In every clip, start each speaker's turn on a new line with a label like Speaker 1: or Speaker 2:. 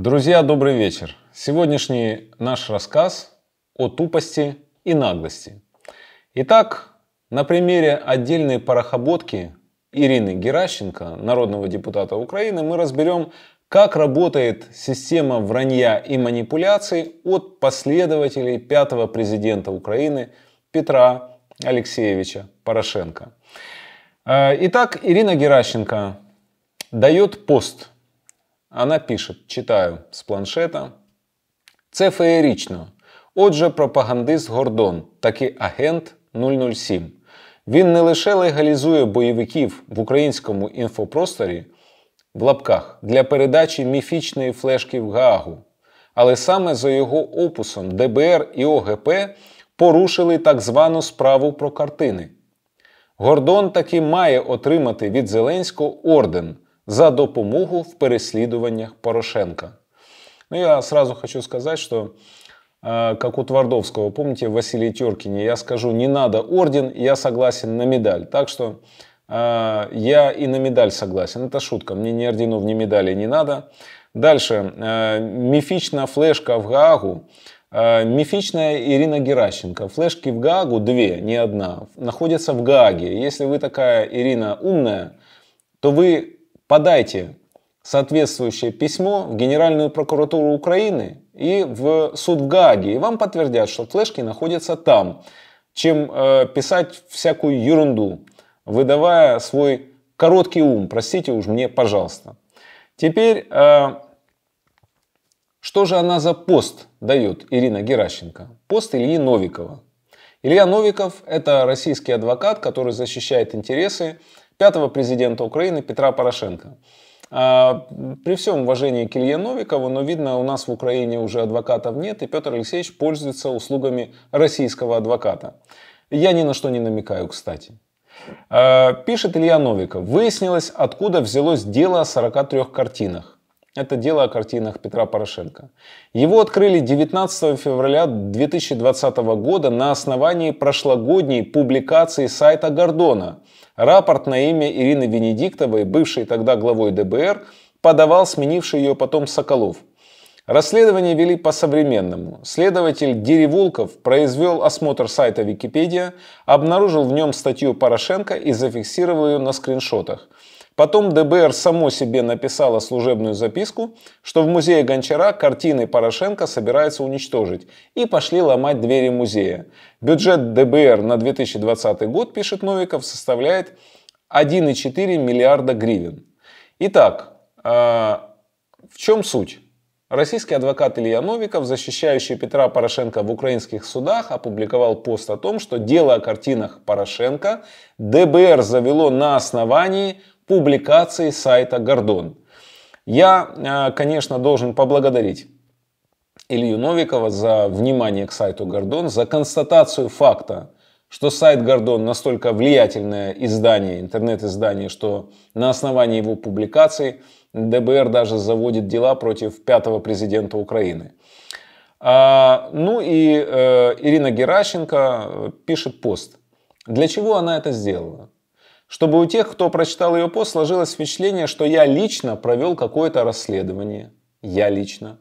Speaker 1: Друзья, добрый вечер. Сегодняшний наш рассказ о тупости и наглости. Итак, на примере отдельной порохоботки Ирины Геращенко, народного депутата Украины, мы разберем, как работает система вранья и манипуляций от последователей пятого президента Украины Петра Алексеевича Порошенко. Э, итак, Ирина Геращенко дает пост Она пишет, читаю з планшета. Це феєрічно. Отже, пропагандист Гордон, такий агент 007. Він не лише легалізує бойовиків в українському інфопросторі в лапках для передачі міфічної флешки в Гаагу, але саме за його опусом ДБР і ОГП порушили так звану справу про картини. Гордон таки має отримати від Зеленського орден за допомогу в переследованиях Порошенко. Ну я сразу хочу сказать, что э, как у Твардовского, помните, Василий Теркине, я скажу, не надо орден, я согласен на медаль. Так что э, я и на медаль согласен. Это шутка, мне ни орденов, ни медалей не надо. Дальше. Э, мифичная флешка в Гаагу. Мифичная Ирина Геращенко. Флешки в Гаагу две, не одна. Находятся в Гааге. Если вы такая, Ирина, умная, то вы подайте соответствующее письмо в Генеральную прокуратуру Украины и в суд в Гааге, и вам подтвердят, что флешки находятся там, чем э, писать всякую ерунду, выдавая свой короткий ум. Простите уж мне, пожалуйста. Теперь, э, что же она за пост дает, Ирина Геращенко? Пост Ильи Новикова. Илья Новиков – это российский адвокат, который защищает интересы пятого президента Украины Петра Порошенко. А, при всем уважении к Илье Новикову, но видно, у нас в Украине уже адвокатов нет, и Петр Алексеевич пользуется услугами российского адвоката. Я ни на что не намекаю, кстати. А, пишет Илья Новиков. Выяснилось, откуда взялось дело о 43 картинах. Это дело о картинах Петра Порошенко. Его открыли 19 февраля 2020 года на основании прошлогодней публикации сайта Гордона. Рапорт на имя Ирины Венедиктовой, бывшей тогда главой ДБР, подавал сменивший ее потом Соколов. Расследование вели по-современному. Следователь Дереволков произвел осмотр сайта Википедия, обнаружил в нем статью Порошенко и зафиксировал ее на скриншотах – Потом ДБР само себе написало служебную записку, что в музее Гончара картины Порошенко собирается уничтожить, и пошли ломать двери музея. Бюджет ДБР на 2020 год, пишет Новиков, составляет 1,4 миллиарда гривен. Итак, а, в чем суть? Российский адвокат Илья Новиков, защищающий Петра Порошенко в украинских судах, опубликовал пост о том, что дело о картинах Порошенко ДБР завело на основании публикации сайта Гордон. Я, э, конечно, должен поблагодарить Илью Новикова за внимание к сайту Гордон, за констатацию факта, что сайт Гордон настолько влиятельное издание, интернет-издание, что на основании его публикаций ДБР даже заводит дела против пятого президента Украины. А, ну и э, Ирина Геращенко э, пишет пост. Для чего она это сделала? чтобы у тех, кто прочитал ее пост, сложилось впечатление, что я лично провел какое-то расследование. Я лично.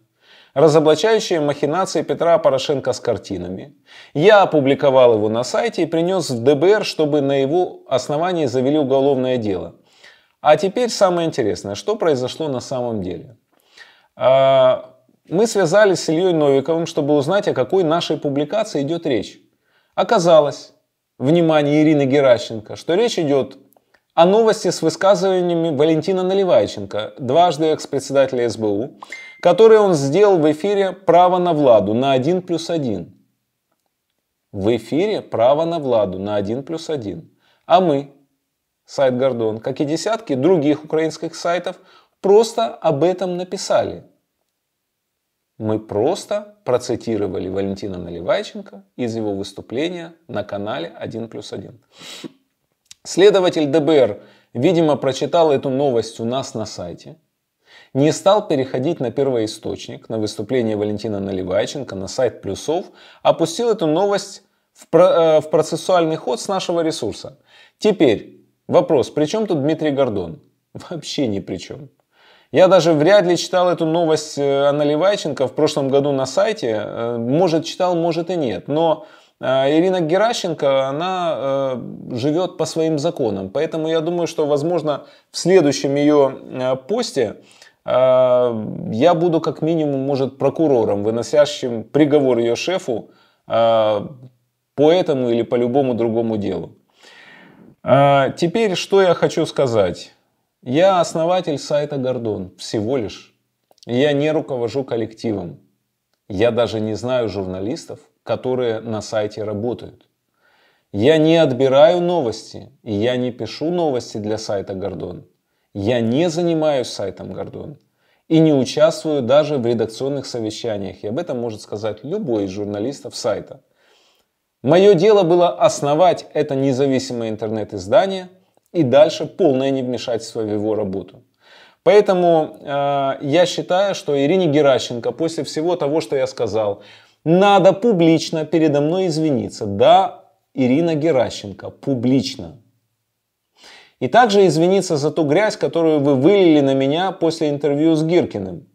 Speaker 1: Разоблачающие махинации Петра Порошенко с картинами. Я опубликовал его на сайте и принес в ДБР, чтобы на его основании завели уголовное дело. А теперь самое интересное, что произошло на самом деле. А, мы связались с Ильей Новиковым, чтобы узнать, о какой нашей публикации идет речь. Оказалось, внимание Ирины Геращенко, что речь идет о новости с высказываниями Валентина Наливайченко, дважды экс-председателя СБУ, которые он сделал в эфире «Право на Владу» на 1 плюс 1. В эфире «Право на Владу» на 1 плюс 1. А мы, сайт Гордон, как и десятки других украинских сайтов, просто об этом написали – мы просто процитировали Валентина Наливайченко из его выступления на канале 1 плюс 1. Следователь ДБР, видимо, прочитал эту новость у нас на сайте, не стал переходить на первоисточник, на выступление Валентина Наливайченко, на сайт Плюсов, опустил эту новость в, про, э, в процессуальный ход с нашего ресурса. Теперь вопрос, при чем тут Дмитрий Гордон? Вообще ни при чем. Я даже вряд ли читал эту новость о э, Наливайченко в прошлом году на сайте. Э, может, читал, может и нет. Но э, Ирина Геращенко, она живет по своим законам. Поэтому я думаю, что, возможно, в следующем ее посте я буду как минимум, может, прокурором, выносящим приговор ее шефу по этому или по любому другому делу. Теперь, что я хочу сказать. Я основатель сайта Гордон, всего лишь. Я не руковожу коллективом. Я даже не знаю журналистов, которые на сайте работают. Я не отбираю новости, и я не пишу новости для сайта Гордон. Я не занимаюсь сайтом Гордон и не участвую даже в редакционных совещаниях. И об этом может сказать любой из журналистов сайта. Мое дело было основать это независимое интернет-издание – и дальше полное невмешательство в его работу. Поэтому э, я считаю, что Ирине Геращенко после всего того, что я сказал, надо публично передо мной извиниться. Да, Ирина Геращенко, публично. И также извиниться за ту грязь, которую вы вылили на меня после интервью с Гиркиным.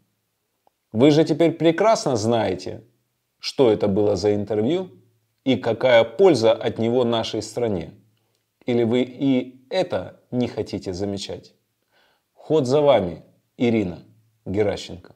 Speaker 1: Вы же теперь прекрасно знаете, что это было за интервью и какая польза от него нашей стране. Или вы и это не хотите замечать? Ход за вами, Ирина Геращенко.